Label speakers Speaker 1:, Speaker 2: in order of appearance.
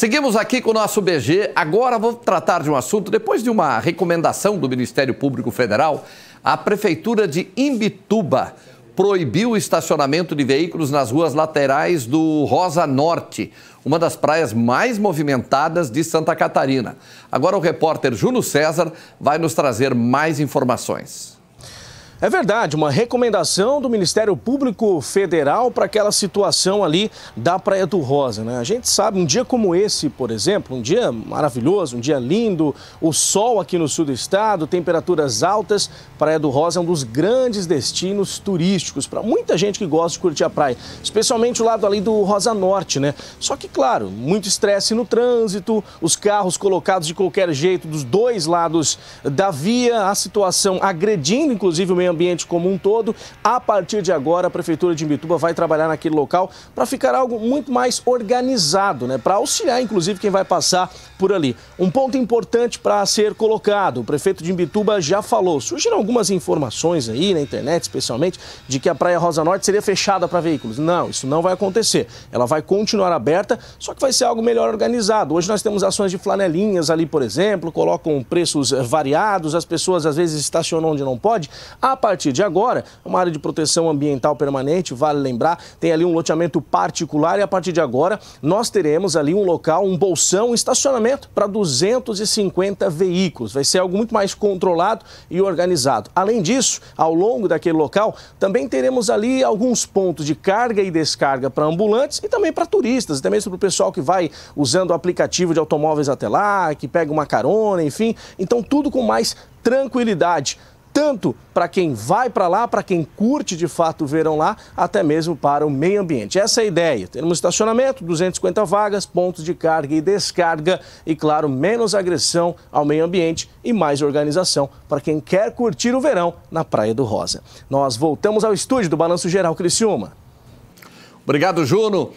Speaker 1: Seguimos aqui com o nosso BG. Agora vou tratar de um assunto. Depois de uma recomendação do Ministério Público Federal, a Prefeitura de Imbituba proibiu o estacionamento de veículos nas ruas laterais do Rosa Norte, uma das praias mais movimentadas de Santa Catarina. Agora o repórter Júlio César vai nos trazer mais informações. É verdade, uma recomendação do Ministério Público
Speaker 2: Federal para aquela situação ali da Praia do Rosa, né? A gente sabe, um dia como esse, por exemplo, um dia maravilhoso, um dia lindo, o sol aqui no sul do estado, temperaturas altas, Praia do Rosa é um dos grandes destinos turísticos para muita gente que gosta de curtir a praia, especialmente o lado ali do Rosa Norte, né? Só que, claro, muito estresse no trânsito, os carros colocados de qualquer jeito dos dois lados da via, a situação agredindo, inclusive, o meio ambiente como um todo. A partir de agora, a Prefeitura de Imbituba vai trabalhar naquele local para ficar algo muito mais organizado, né? Para auxiliar, inclusive, quem vai passar por ali. Um ponto importante para ser colocado: o prefeito de Imbituba já falou. Surgiram algumas informações aí na internet, especialmente, de que a Praia Rosa Norte seria fechada para veículos. Não, isso não vai acontecer. Ela vai continuar aberta, só que vai ser algo melhor organizado. Hoje nós temos ações de flanelinhas ali, por exemplo, colocam preços variados, as pessoas às vezes estacionam onde não pode. A partir de agora, uma área de proteção ambiental permanente, vale lembrar, tem ali um loteamento particular e a partir de agora nós teremos ali um local, um bolsão, um estacionamento para 250 veículos. Vai ser algo muito mais controlado e organizado. Além disso, ao longo daquele local, também teremos ali alguns pontos de carga e descarga para ambulantes e também para turistas, até também para o pessoal que vai usando o aplicativo de automóveis até lá, que pega uma carona, enfim. Então, tudo com mais tranquilidade tanto para quem vai para lá, para quem curte de fato o verão lá, até mesmo para o meio ambiente. Essa é a ideia. Termos estacionamento, 250 vagas, pontos de carga e descarga e, claro, menos agressão ao meio ambiente e mais organização para quem quer curtir o verão na Praia do Rosa. Nós voltamos ao estúdio do Balanço Geral Criciúma. Obrigado, Juno.